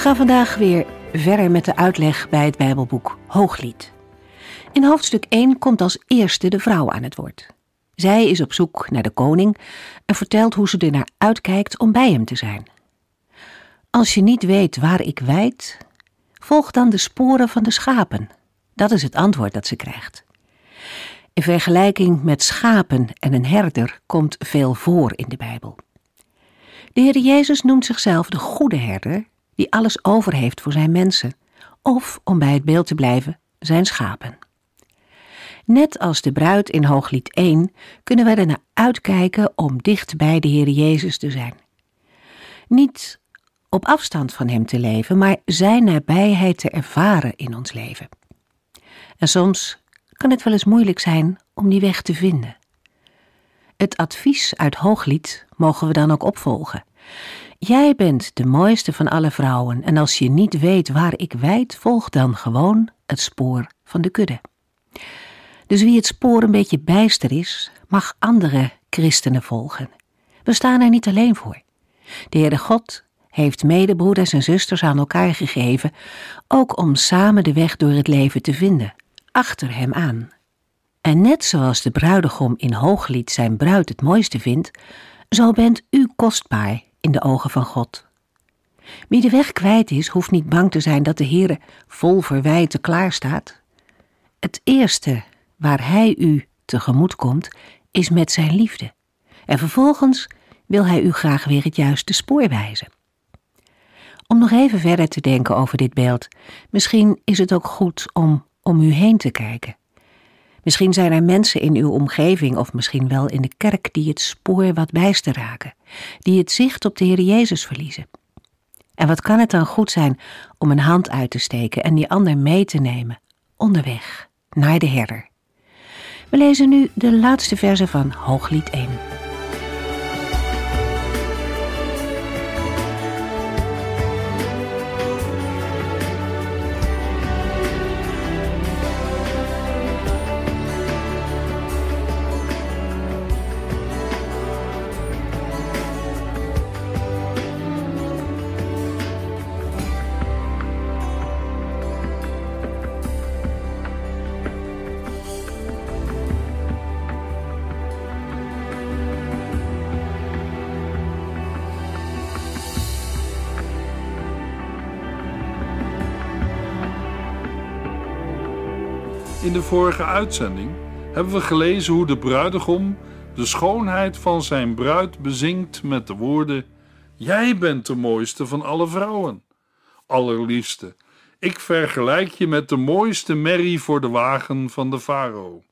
Ga vandaag weer verder met de uitleg bij het Bijbelboek Hooglied. In hoofdstuk 1 komt als eerste de vrouw aan het woord. Zij is op zoek naar de koning en vertelt hoe ze naar uitkijkt om bij hem te zijn. Als je niet weet waar ik wijd, volg dan de sporen van de schapen. Dat is het antwoord dat ze krijgt. In vergelijking met schapen en een herder komt veel voor in de Bijbel. De Heer Jezus noemt zichzelf de goede herder die alles over heeft voor zijn mensen, of om bij het beeld te blijven, zijn schapen. Net als de bruid in Hooglied 1 kunnen wij ernaar uitkijken om dicht bij de Heer Jezus te zijn. Niet op afstand van Hem te leven, maar Zijn nabijheid te ervaren in ons leven. En soms kan het wel eens moeilijk zijn om die weg te vinden. Het advies uit Hooglied mogen we dan ook opvolgen. Jij bent de mooiste van alle vrouwen, en als je niet weet waar ik wijd, volg dan gewoon het spoor van de kudde. Dus wie het spoor een beetje bijster is, mag andere christenen volgen. We staan er niet alleen voor. De Heere God heeft medebroeders en zusters aan elkaar gegeven, ook om samen de weg door het leven te vinden, achter hem aan. En net zoals de bruidegom in Hooglied zijn bruid het mooiste vindt, zo bent u kostbaar in de ogen van God. Wie de weg kwijt is, hoeft niet bang te zijn dat de Heere vol verwijten klaarstaat. Het eerste waar Hij u tegemoet komt, is met Zijn liefde. En vervolgens wil Hij u graag weer het juiste spoor wijzen. Om nog even verder te denken over dit beeld, misschien is het ook goed om om u heen te kijken. Misschien zijn er mensen in uw omgeving of misschien wel in de kerk die het spoor wat bijster raken, die het zicht op de Heer Jezus verliezen. En wat kan het dan goed zijn om een hand uit te steken en die ander mee te nemen, onderweg, naar de herder. We lezen nu de laatste verse van Hooglied 1. vorige uitzending hebben we gelezen hoe de bruidegom de schoonheid van zijn bruid bezingt met de woorden: Jij bent de mooiste van alle vrouwen. Allerliefste, ik vergelijk je met de mooiste merrie voor de wagen van de farao.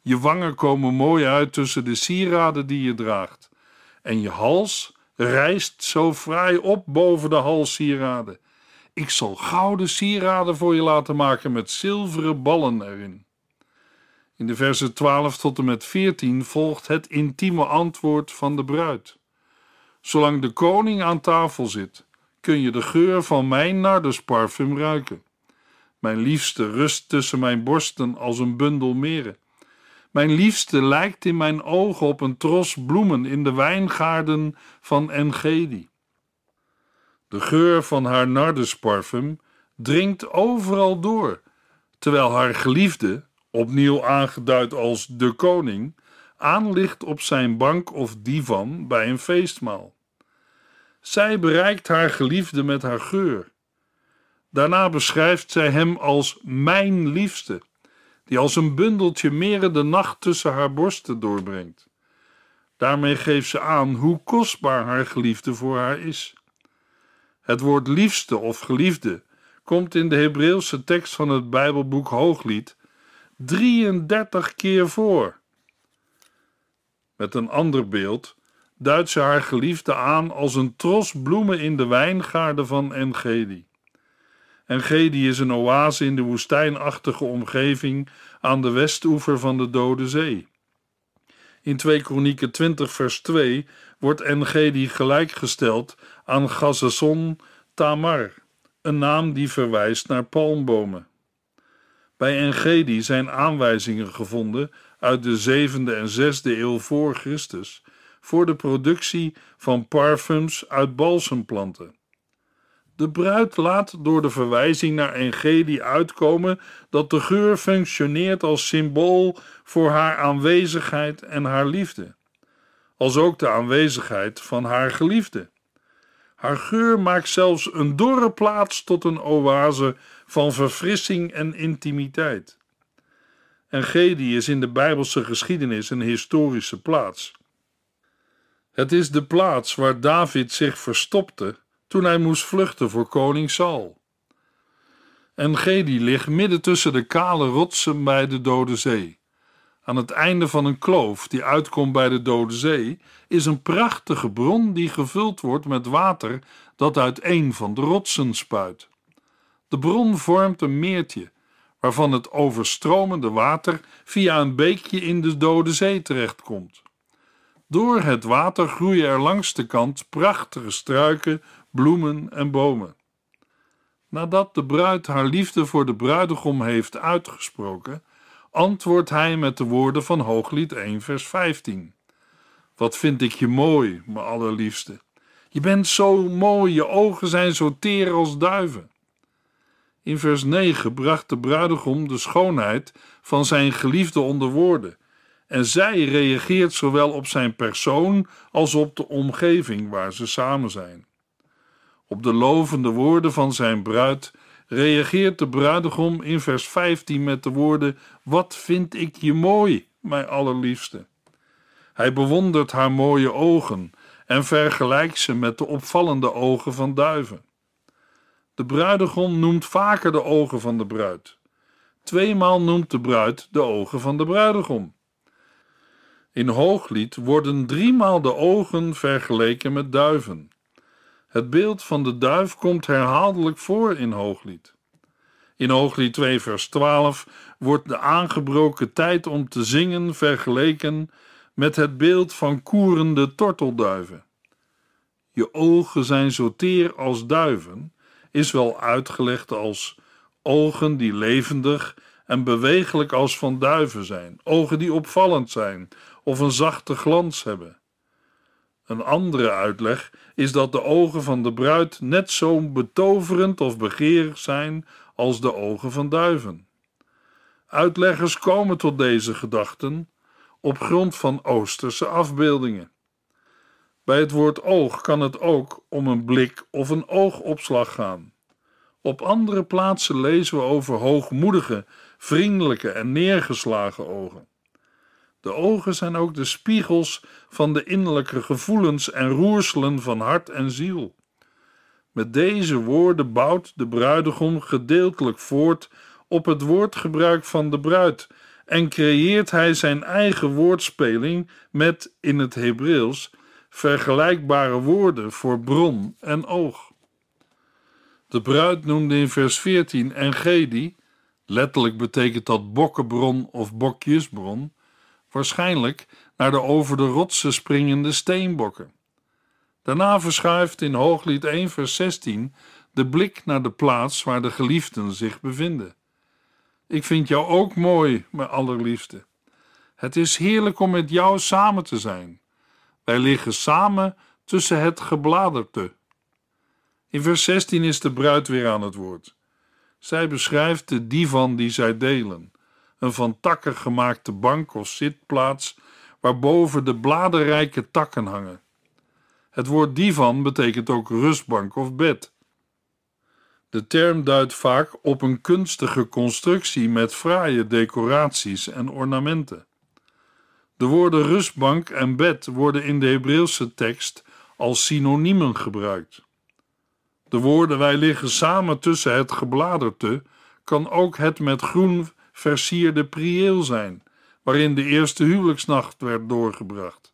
Je wangen komen mooi uit tussen de sieraden die je draagt, en je hals rijst zo fraai op boven de halssieraden ik zal gouden sieraden voor je laten maken met zilveren ballen erin. In de versen 12 tot en met 14 volgt het intieme antwoord van de bruid. Zolang de koning aan tafel zit, kun je de geur van mijn nardesparfum ruiken. Mijn liefste rust tussen mijn borsten als een bundel meren. Mijn liefste lijkt in mijn ogen op een tros bloemen in de wijngaarden van Engedi. De geur van haar nardesparfum dringt overal door, terwijl haar geliefde, opnieuw aangeduid als de koning, aanligt op zijn bank of divan bij een feestmaal. Zij bereikt haar geliefde met haar geur. Daarna beschrijft zij hem als mijn liefste, die als een bundeltje meren de nacht tussen haar borsten doorbrengt. Daarmee geeft ze aan hoe kostbaar haar geliefde voor haar is. Het woord liefste of geliefde komt in de Hebreeuwse tekst van het Bijbelboek Hooglied 33 keer voor. Met een ander beeld duidt ze haar geliefde aan als een tros bloemen in de wijngaarden van Engedi. Engedi is een oase in de woestijnachtige omgeving aan de westoever van de Dode Zee. In 2 Kronieken 20 vers 2 wordt Engedi gelijkgesteld aan Tamar, een naam die verwijst naar palmbomen. Bij Engedi zijn aanwijzingen gevonden uit de 7e en 6e eeuw voor Christus voor de productie van parfums uit balsemplanten. De bruid laat door de verwijzing naar Engedi uitkomen dat de geur functioneert als symbool voor haar aanwezigheid en haar liefde, als ook de aanwezigheid van haar geliefde. Haar geur maakt zelfs een dorre plaats tot een oase van verfrissing en intimiteit. En Gedi is in de Bijbelse geschiedenis een historische plaats. Het is de plaats waar David zich verstopte toen hij moest vluchten voor koning Saul. En Gedi ligt midden tussen de kale rotsen bij de Dode Zee aan het einde van een kloof die uitkomt bij de Dode Zee, is een prachtige bron die gevuld wordt met water dat uit een van de rotsen spuit. De bron vormt een meertje, waarvan het overstromende water via een beekje in de Dode Zee terechtkomt. Door het water groeien er langs de kant prachtige struiken, bloemen en bomen. Nadat de bruid haar liefde voor de bruidegom heeft uitgesproken, antwoordt hij met de woorden van Hooglied 1, vers 15. Wat vind ik je mooi, mijn allerliefste. Je bent zo mooi, je ogen zijn zo teer als duiven. In vers 9 bracht de bruidegom de schoonheid van zijn geliefde onder woorden, en zij reageert zowel op zijn persoon als op de omgeving waar ze samen zijn. Op de lovende woorden van zijn bruid reageert de bruidegom in vers 15 met de woorden: Wat vind ik je mooi, mijn allerliefste? Hij bewondert haar mooie ogen en vergelijkt ze met de opvallende ogen van duiven. De bruidegom noemt vaker de ogen van de bruid. Tweemaal noemt de bruid de ogen van de bruidegom. In Hooglied worden driemaal de ogen vergeleken met duiven. Het beeld van de duif komt herhaaldelijk voor in Hooglied. In Hooglied 2, vers 12 wordt de aangebroken tijd om te zingen vergeleken met het beeld van koerende tortelduiven. Je ogen zijn zo teer als duiven, is wel uitgelegd als ogen die levendig en bewegelijk als van duiven zijn, ogen die opvallend zijn of een zachte glans hebben. Een andere uitleg is dat de ogen van de bruid net zo betoverend of begeerig zijn als de ogen van duiven. Uitleggers komen tot deze gedachten op grond van Oosterse afbeeldingen. Bij het woord oog kan het ook om een blik of een oogopslag gaan. Op andere plaatsen lezen we over hoogmoedige, vriendelijke en neergeslagen ogen. De ogen zijn ook de spiegels van de innerlijke gevoelens en roerselen van hart en ziel. Met deze woorden bouwt de bruidegom gedeeltelijk voort op het woordgebruik van de bruid en creëert hij zijn eigen woordspeling met in het Hebreeuws vergelijkbare woorden voor bron en oog. De bruid noemde in vers 14 Engedi, letterlijk betekent dat bokkenbron of bokjesbron, waarschijnlijk naar de over de rotsen springende steenbokken. Daarna verschuift in Hooglied 1 vers 16 de blik naar de plaats waar de geliefden zich bevinden. Ik vind jou ook mooi, mijn allerliefste. Het is heerlijk om met jou samen te zijn. Wij liggen samen tussen het gebladerte. In vers 16 is de bruid weer aan het woord. Zij beschrijft de divan die zij delen een van takken gemaakte bank of zitplaats waarboven de bladerrijke takken hangen. Het woord divan betekent ook rustbank of bed. De term duidt vaak op een kunstige constructie met fraaie decoraties en ornamenten. De woorden rustbank en bed worden in de Hebreeuwse tekst als synoniemen gebruikt. De woorden wij liggen samen tussen het gebladerte kan ook het met groen versierde prieel zijn, waarin de eerste huwelijksnacht werd doorgebracht.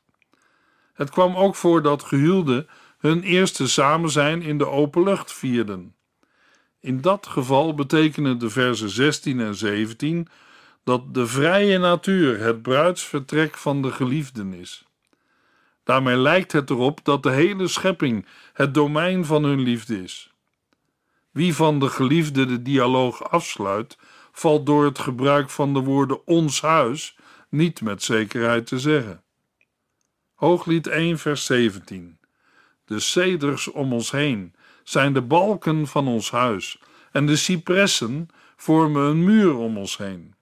Het kwam ook voor dat gehuwden hun eerste samenzijn in de open lucht vierden. In dat geval betekenen de versen 16 en 17 dat de vrije natuur het bruidsvertrek van de geliefden is. Daarmee lijkt het erop dat de hele schepping het domein van hun liefde is. Wie van de geliefden de dialoog afsluit, valt door het gebruik van de woorden ons huis niet met zekerheid te zeggen. Hooglied 1, vers 17. De ceders om ons heen zijn de balken van ons huis, en de cipressen vormen een muur om ons heen.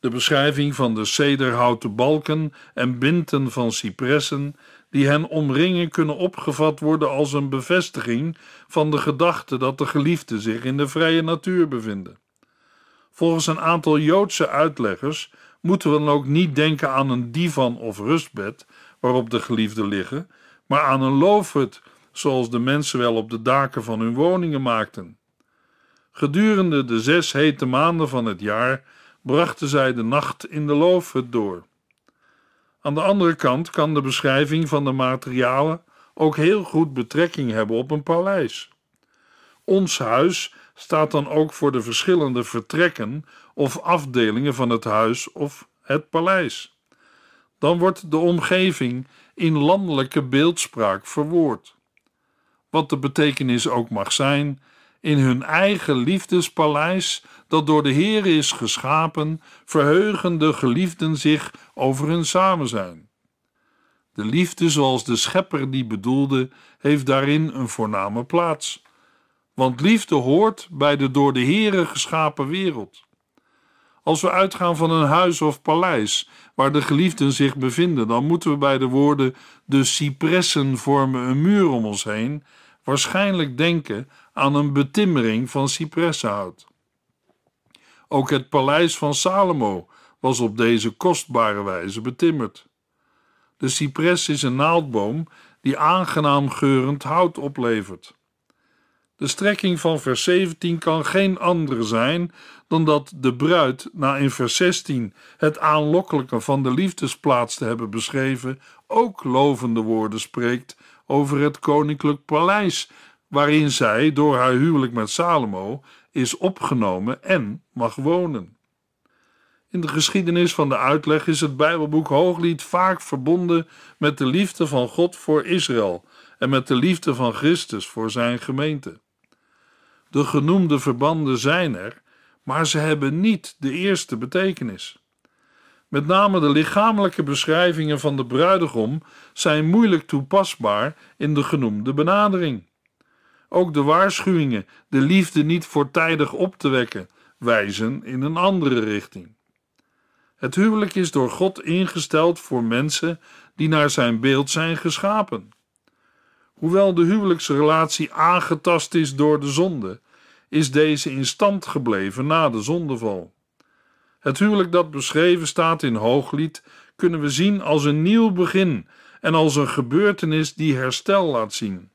De beschrijving van de cederhouten balken en binten van cipressen die hen omringen kunnen opgevat worden als een bevestiging van de gedachte dat de geliefden zich in de vrije natuur bevinden. Volgens een aantal Joodse uitleggers moeten we dan ook niet denken aan een divan of rustbed waarop de geliefden liggen, maar aan een loofhut, zoals de mensen wel op de daken van hun woningen maakten. Gedurende de zes hete maanden van het jaar brachten zij de nacht in de loofhut door. Aan de andere kant kan de beschrijving van de materialen ook heel goed betrekking hebben op een paleis. Ons huis staat dan ook voor de verschillende vertrekken of afdelingen van het huis of het paleis. Dan wordt de omgeving in landelijke beeldspraak verwoord. Wat de betekenis ook mag zijn, in hun eigen liefdespaleis, dat door de Heer is geschapen, verheugen de geliefden zich over hun samen zijn. De liefde, zoals de schepper die bedoelde, heeft daarin een voorname plaats. Want liefde hoort bij de door de Here geschapen wereld. Als we uitgaan van een huis of paleis waar de geliefden zich bevinden, dan moeten we bij de woorden de cipressen vormen een muur om ons heen waarschijnlijk denken aan een betimmering van cipressenhout. Ook het paleis van Salomo was op deze kostbare wijze betimmerd. De cipres is een naaldboom die aangenaam geurend hout oplevert. De strekking van vers 17 kan geen andere zijn dan dat de bruid, na in vers 16 het aanlokkelijke van de liefdesplaats te hebben beschreven, ook lovende woorden spreekt over het koninklijk paleis, waarin zij door haar huwelijk met Salomo is opgenomen en mag wonen. In de geschiedenis van de uitleg is het Bijbelboek Hooglied vaak verbonden met de liefde van God voor Israël en met de liefde van Christus voor zijn gemeente. De genoemde verbanden zijn er, maar ze hebben niet de eerste betekenis. Met name de lichamelijke beschrijvingen van de bruidegom zijn moeilijk toepasbaar in de genoemde benadering. Ook de waarschuwingen de liefde niet voortijdig op te wekken wijzen in een andere richting. Het huwelijk is door God ingesteld voor mensen die naar zijn beeld zijn geschapen. Hoewel de huwelijksrelatie aangetast is door de zonde, is deze in stand gebleven na de zondeval. Het huwelijk dat beschreven staat in Hooglied kunnen we zien als een nieuw begin en als een gebeurtenis die herstel laat zien.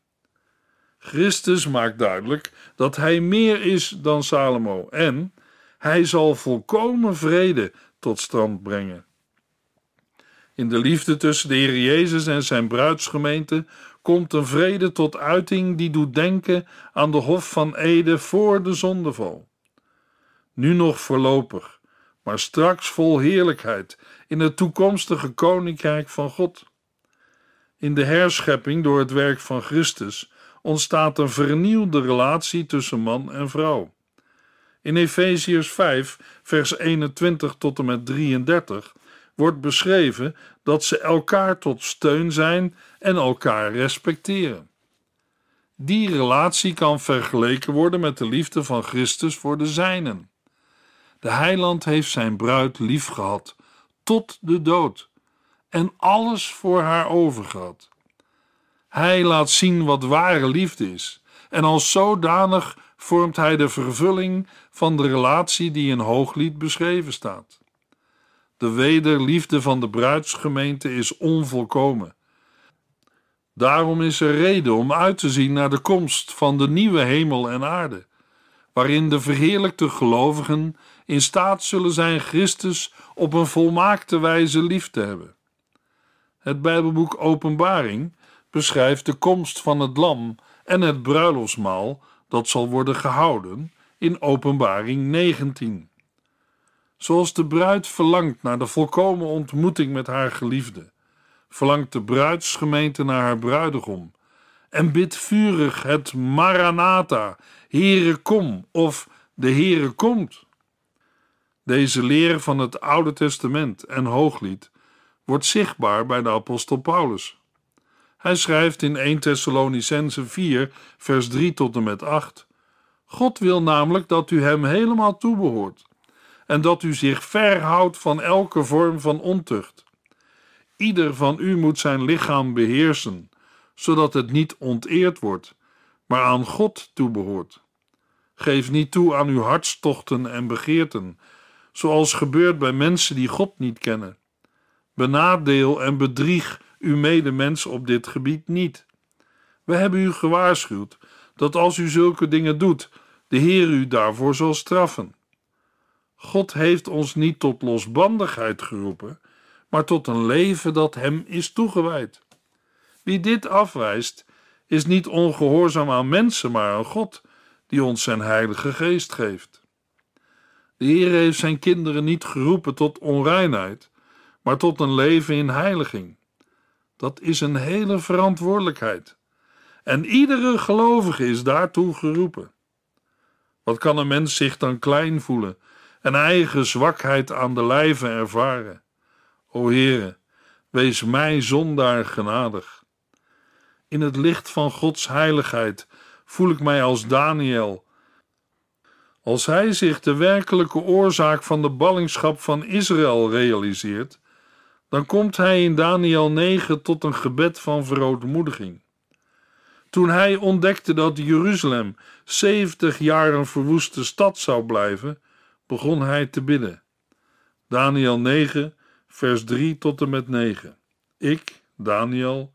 Christus maakt duidelijk dat hij meer is dan Salomo en hij zal volkomen vrede tot stand brengen. In de liefde tussen de Heer Jezus en zijn bruidsgemeente komt een vrede tot uiting die doet denken aan de Hof van Ede voor de zondeval. Nu nog voorlopig, maar straks vol heerlijkheid in het toekomstige koninkrijk van God. In de herschepping door het werk van Christus ontstaat een vernieuwde relatie tussen man en vrouw. In Efeziërs 5, vers 21 tot en met 33 wordt beschreven dat ze elkaar tot steun zijn en elkaar respecteren. Die relatie kan vergeleken worden met de liefde van Christus voor de zijnen. De heiland heeft zijn bruid liefgehad tot de dood en alles voor haar overgehad. Hij laat zien wat ware liefde is en als zodanig vormt hij de vervulling van de relatie die in Hooglied beschreven staat. De wederliefde van de bruidsgemeente is onvolkomen. Daarom is er reden om uit te zien naar de komst van de nieuwe hemel en aarde, waarin de verheerlijkte gelovigen in staat zullen zijn Christus op een volmaakte wijze lief te hebben. Het Bijbelboek Openbaring beschrijft de komst van het Lam en het bruiloftsmaal dat zal worden gehouden in Openbaring 19. Zoals de bruid verlangt naar de volkomen ontmoeting met haar geliefde, verlangt de bruidsgemeente naar haar bruidegom en bidt vurig het Maranatha, Heere kom of de Heere komt. Deze leer van het Oude Testament en Hooglied wordt zichtbaar bij de apostel Paulus. Hij schrijft in 1 Thessalonicense 4, vers 3 tot en met 8: God wil namelijk dat u hem helemaal toebehoort en dat u zich verhoudt van elke vorm van ontucht. Ieder van u moet zijn lichaam beheersen, zodat het niet onteerd wordt, maar aan God toebehoort. Geef niet toe aan uw hartstochten en begeerten, zoals gebeurt bij mensen die God niet kennen. Benadeel en bedrieg uw medemens op dit gebied niet. We hebben u gewaarschuwd dat als u zulke dingen doet, de Heer u daarvoor zal straffen. God heeft ons niet tot losbandigheid geroepen, maar tot een leven dat Hem is toegewijd. Wie dit afwijst, is niet ongehoorzaam aan mensen, maar aan God, die ons zijn Heilige Geest geeft. De Heer heeft zijn kinderen niet geroepen tot onreinheid, maar tot een leven in heiliging. Dat is een hele verantwoordelijkheid. En iedere gelovige is daartoe geroepen. Wat kan een mens zich dan klein voelen en eigen zwakheid aan de lijve ervaren. O Heere, wees mij zondaar genadig. In het licht van Gods heiligheid voel ik mij als Daniel. Als hij zich de werkelijke oorzaak van de ballingschap van Israël realiseert, dan komt hij in Daniel 9 tot een gebed van verootmoediging. Toen hij ontdekte dat Jeruzalem 70 jaar een verwoeste stad zou blijven, begon hij te bidden. Daniel 9, vers 3 tot en met 9. Ik, Daniel,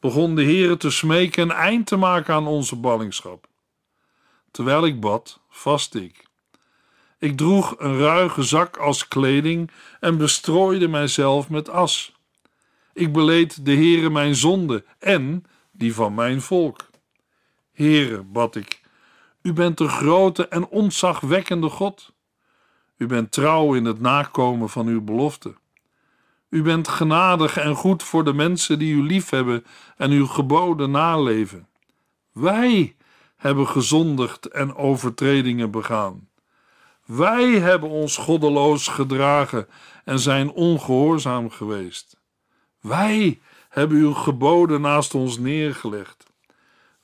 begon de Heere te smeken een eind te maken aan onze ballingschap. Terwijl ik bad, vast ik. Ik droeg een ruige zak als kleding en bestrooide mijzelf met as. Ik beleed de Heere mijn zonde en die van mijn volk. Heere, bad ik, u bent de grote en ontzagwekkende God. U bent trouw in het nakomen van uw belofte. U bent genadig en goed voor de mensen die u liefhebben en uw geboden naleven. Wij hebben gezondigd en overtredingen begaan. Wij hebben ons goddeloos gedragen en zijn ongehoorzaam geweest. Wij hebben uw geboden naast ons neergelegd.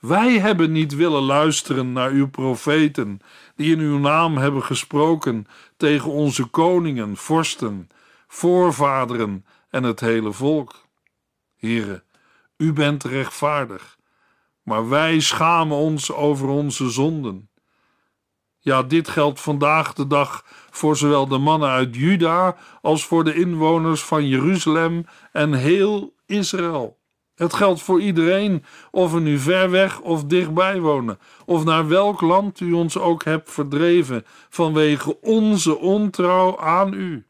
Wij hebben niet willen luisteren naar uw profeten, die in uw naam hebben gesproken tegen onze koningen, vorsten, voorvaderen en het hele volk. Here, u bent rechtvaardig, maar wij schamen ons over onze zonden. Ja, dit geldt vandaag de dag voor zowel de mannen uit Juda als voor de inwoners van Jeruzalem en heel Israël. Het geldt voor iedereen, of we nu ver weg of dichtbij wonen, of naar welk land u ons ook hebt verdreven vanwege onze ontrouw aan u.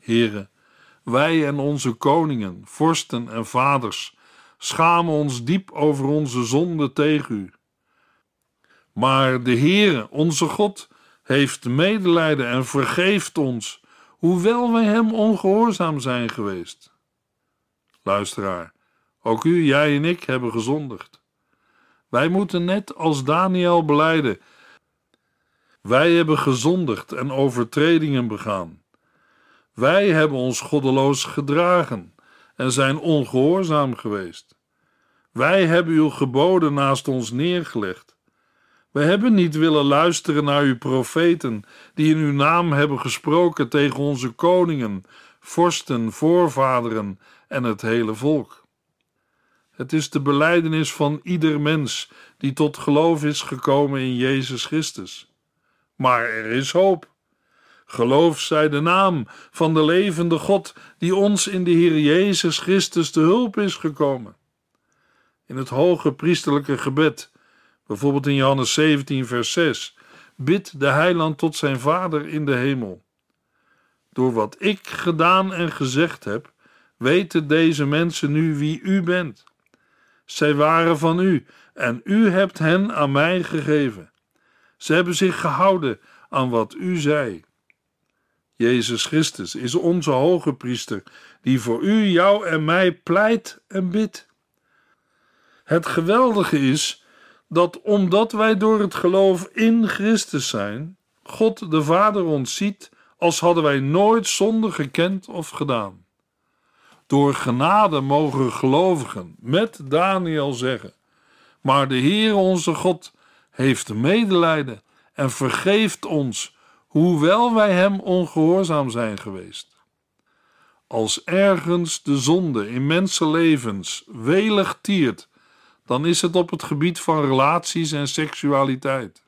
Heren, wij en onze koningen, vorsten en vaders, schamen ons diep over onze zonde tegen u. Maar de Heere, onze God, heeft medelijden en vergeeft ons, hoewel wij hem ongehoorzaam zijn geweest. Luisteraar, ook u, jij en ik hebben gezondigd. Wij moeten net als Daniel beleiden. Wij hebben gezondigd en overtredingen begaan. Wij hebben ons goddeloos gedragen en zijn ongehoorzaam geweest. Wij hebben uw geboden naast ons neergelegd. We hebben niet willen luisteren naar uw profeten, die in uw naam hebben gesproken tegen onze koningen, vorsten, voorvaderen en het hele volk. Het is de belijdenis van ieder mens die tot geloof is gekomen in Jezus Christus. Maar er is hoop. Geloof zij de naam van de levende God die ons in de Heer Jezus Christus te hulp is gekomen. In het hoge priesterlijke gebed, bijvoorbeeld in Johannes 17, vers 6, bidt de heiland tot zijn Vader in de hemel. Door wat ik gedaan en gezegd heb, weten deze mensen nu wie u bent. Zij waren van u en u hebt hen aan mij gegeven. Ze hebben zich gehouden aan wat u zei. Jezus Christus is onze hoge priester, die voor u, jou en mij pleit en bidt. Het geweldige is dat omdat wij door het geloof in Christus zijn, God de Vader ons ziet als hadden wij nooit zonde gekend of gedaan. Door genade mogen gelovigen met Daniel zeggen: Maar de Heer onze God heeft medelijden en vergeeft ons, hoewel wij Hem ongehoorzaam zijn geweest. Als ergens de zonde in mensenlevens welig tiert, dan is het op het gebied van relaties en seksualiteit.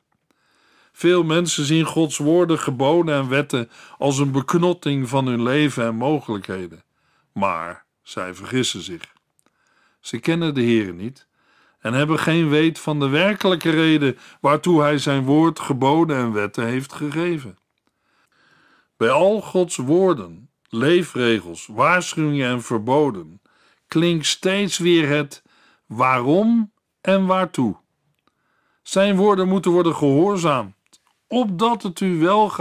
Veel mensen zien Gods woorden, geboden en wetten als een beknotting van hun leven en mogelijkheden. Maar zij vergissen zich. Ze kennen de Heer niet en hebben geen weet van de werkelijke reden waartoe Hij zijn woord, geboden en wetten heeft gegeven. Bij al Gods woorden, leefregels, waarschuwingen en verboden klinkt steeds weer het waarom en waartoe. Zijn woorden moeten worden gehoorzaamd, opdat het u wel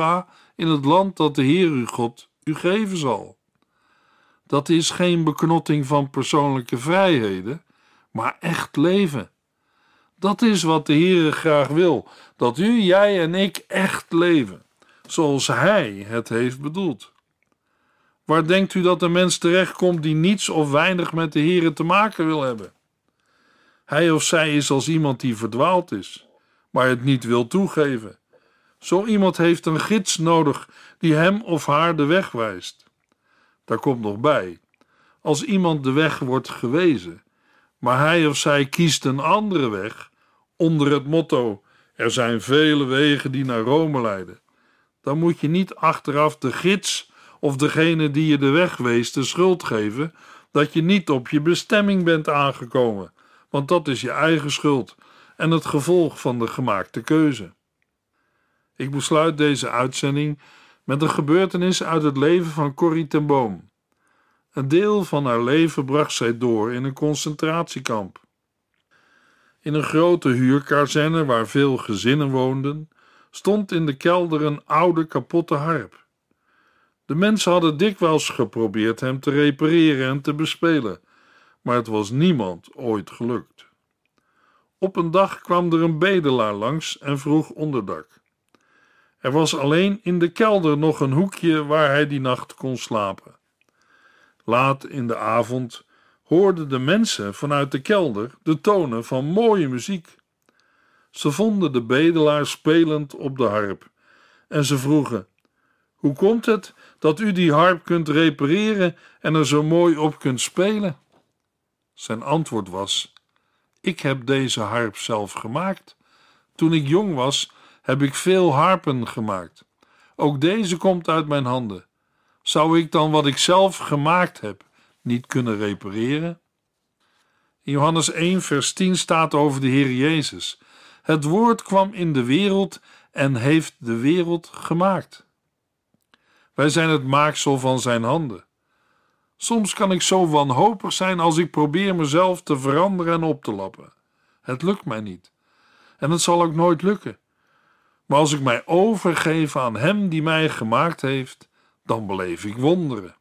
in het land dat de Heer uw God u geven zal. Dat is geen beknotting van persoonlijke vrijheden, maar echt leven. Dat is wat de Heer graag wil: dat u, jij en ik echt leven, zoals Hij het heeft bedoeld. Waar denkt u dat een mens terechtkomt die niets of weinig met de Heer te maken wil hebben? Hij of zij is als iemand die verdwaald is, maar het niet wil toegeven. Zo iemand heeft een gids nodig die hem of haar de weg wijst. Daar komt nog bij. Als iemand de weg wordt gewezen, maar hij of zij kiest een andere weg, onder het motto: er zijn vele wegen die naar Rome leiden, dan moet je niet achteraf de gids of degene die je de weg wees de schuld geven dat je niet op je bestemming bent aangekomen, want dat is je eigen schuld en het gevolg van de gemaakte keuze. Ik besluit deze uitzending met een gebeurtenis uit het leven van Corrie ten Boom. Een deel van haar leven bracht zij door in een concentratiekamp. In een grote huurkazerne waar veel gezinnen woonden, stond in de kelder een oude kapotte harp. De mensen hadden dikwijls geprobeerd hem te repareren en te bespelen, maar het was niemand ooit gelukt. Op een dag kwam er een bedelaar langs en vroeg onderdak. Er was alleen in de kelder nog een hoekje waar hij die nacht kon slapen. Laat in de avond hoorden de mensen vanuit de kelder de tonen van mooie muziek. Ze vonden de bedelaar spelend op de harp en ze vroegen: Hoe komt het dat u die harp kunt repareren en er zo mooi op kunt spelen? Zijn antwoord was: Ik heb deze harp zelf gemaakt. Toen ik jong was, heb ik veel harpen gemaakt. Ook deze komt uit mijn handen. Zou ik dan wat ik zelf gemaakt heb niet kunnen repareren? In Johannes 1, vers 10 staat over de Heer Jezus: Het woord kwam in de wereld en heeft de wereld gemaakt. Wij zijn het maaksel van zijn handen. Soms kan ik zo wanhopig zijn als ik probeer mezelf te veranderen en op te lappen. Het lukt mij niet. En het zal ook nooit lukken. Maar als ik mij overgeef aan Hem die mij gemaakt heeft, dan beleef ik wonderen.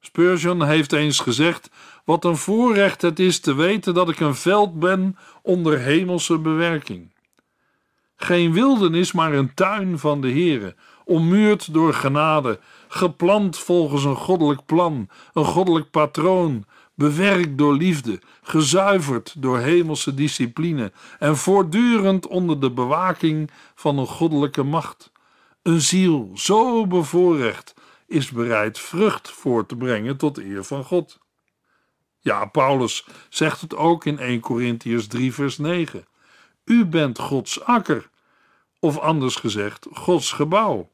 Spurgeon heeft eens gezegd: Wat een voorrecht het is te weten dat ik een veld ben onder hemelse bewerking. Geen wildernis, maar een tuin van de Heere, ommuurd door genade, geplant volgens een goddelijk plan, een goddelijk patroon, bewerkt door liefde, gezuiverd door hemelse discipline en voortdurend onder de bewaking van een goddelijke macht. Een ziel zo bevoorrecht is bereid vrucht voor te brengen tot eer van God. Ja, Paulus zegt het ook in 1 Korintiërs 3, vers 9. U bent Gods akker, of anders gezegd, Gods gebouw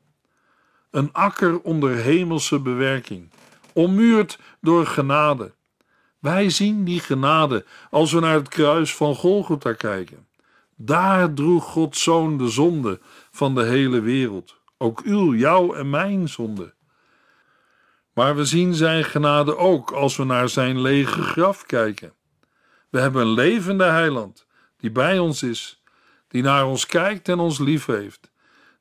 een akker onder hemelse bewerking, ommuurd door genade. Wij zien die genade als we naar het kruis van Golgotha kijken. Daar droeg Gods Zoon de zonde van de hele wereld, ook uw, jou en mijn zonde. Maar we zien Zijn genade ook als we naar Zijn lege graf kijken. We hebben een levende heiland die bij ons is, die naar ons kijkt en ons lief heeft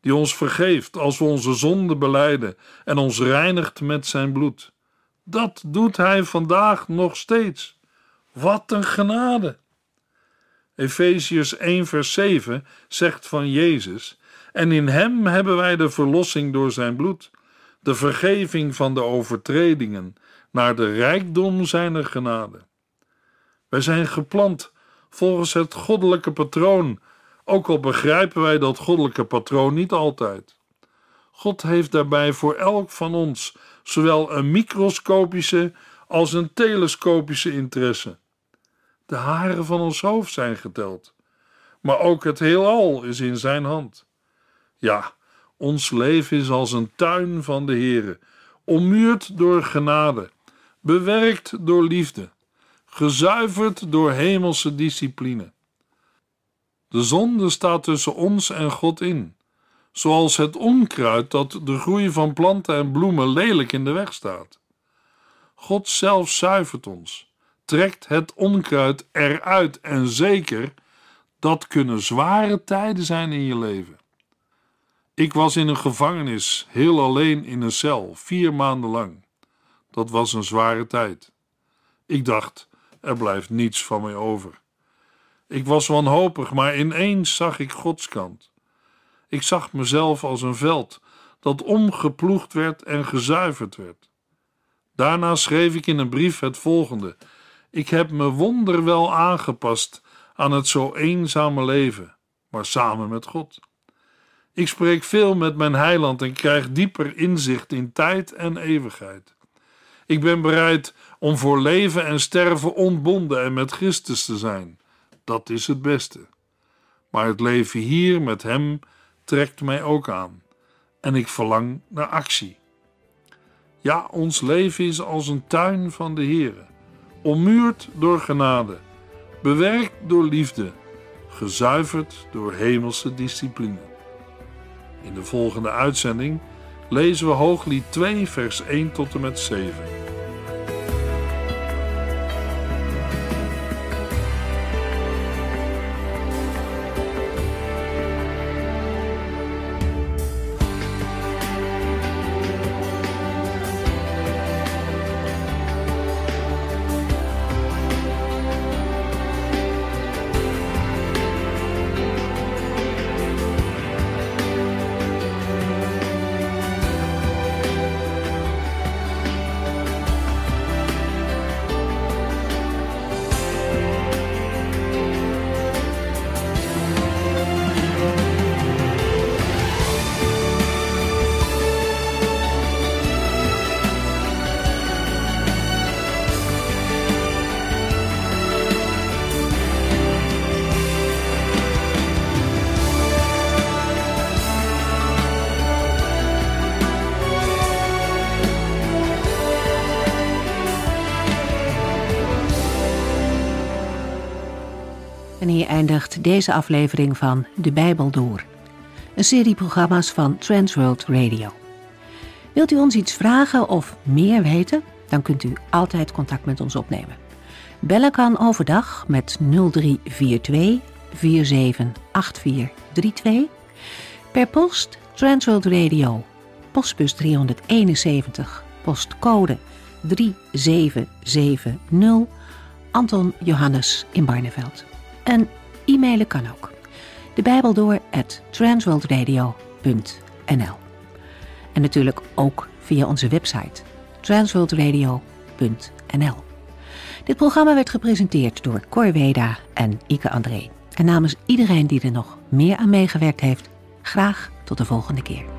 die ons vergeeft als we onze zonden beleiden en ons reinigt met zijn bloed. Dat doet hij vandaag nog steeds. Wat een genade! Efeziërs 1, vers 7 zegt van Jezus: En in hem hebben wij de verlossing door zijn bloed, de vergeving van de overtredingen, naar de rijkdom zijner genade. Wij zijn geplant volgens het goddelijke patroon ook al begrijpen wij dat goddelijke patroon niet altijd. God heeft daarbij voor elk van ons zowel een microscopische als een telescopische interesse. De haren van ons hoofd zijn geteld, maar ook het heelal is in zijn hand. Ja, ons leven is als een tuin van de Heere, ommuurd door genade, bewerkt door liefde, gezuiverd door hemelse discipline. De zonde staat tussen ons en God in, zoals het onkruid dat de groei van planten en bloemen lelijk in de weg staat. God zelf zuivert ons, trekt het onkruid eruit en zeker, dat kunnen zware tijden zijn in je leven. Ik was in een gevangenis, heel alleen in een cel, vier maanden lang. Dat was een zware tijd. Ik dacht, er blijft niets van mij over. Ik was wanhopig, maar ineens zag ik Gods kant. Ik zag mezelf als een veld dat omgeploegd werd en gezuiverd werd. Daarna schreef ik in een brief het volgende: Ik heb me wonderwel aangepast aan het zo eenzame leven, maar samen met God. Ik spreek veel met mijn heiland en krijg dieper inzicht in tijd en eeuwigheid. Ik ben bereid om voor leven en sterven ontbonden en met Christus te zijn dat is het beste. Maar het leven hier met Hem trekt mij ook aan en ik verlang naar actie. Ja, ons leven is als een tuin van de Heer, ommuurd door genade, bewerkt door liefde, gezuiverd door hemelse discipline. In de volgende uitzending lezen we Hooglied 2, vers 1 tot en met 7. eindigt deze aflevering van De Bijbel Door. Een serie programma's van Transworld Radio. Wilt u ons iets vragen of meer weten? Dan kunt u altijd contact met ons opnemen. Bellen kan overdag met 0342 478432. Per post Transworld Radio, postbus 371, postcode 3770, Anton Johannes in Barneveld. En E-mailen kan ook. De Bijbel door at transworldradio.nl En natuurlijk ook via onze website transworldradio.nl Dit programma werd gepresenteerd door Cor Weda en Ike André. En namens iedereen die er nog meer aan meegewerkt heeft, graag tot de volgende keer.